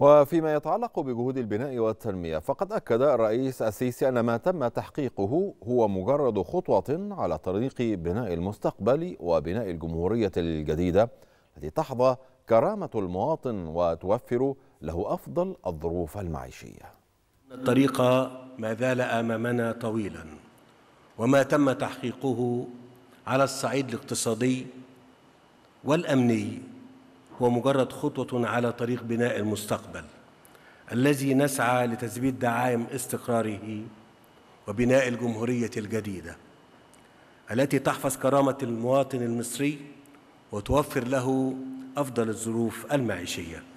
وفيما يتعلق بجهود البناء والتنمية فقد أكد الرئيس السيسي أن ما تم تحقيقه هو مجرد خطوة على طريق بناء المستقبل وبناء الجمهورية الجديدة التي تحظى كرامة المواطن وتوفر له أفضل الظروف المعيشية الطريق ما زال أمامنا طويلا وما تم تحقيقه على الصعيد الاقتصادي والأمني هو مجرد خطوة على طريق بناء المستقبل الذي نسعى لتثبيت دعائم استقراره وبناء الجمهورية الجديدة التي تحفظ كرامة المواطن المصري وتوفر له أفضل الظروف المعيشية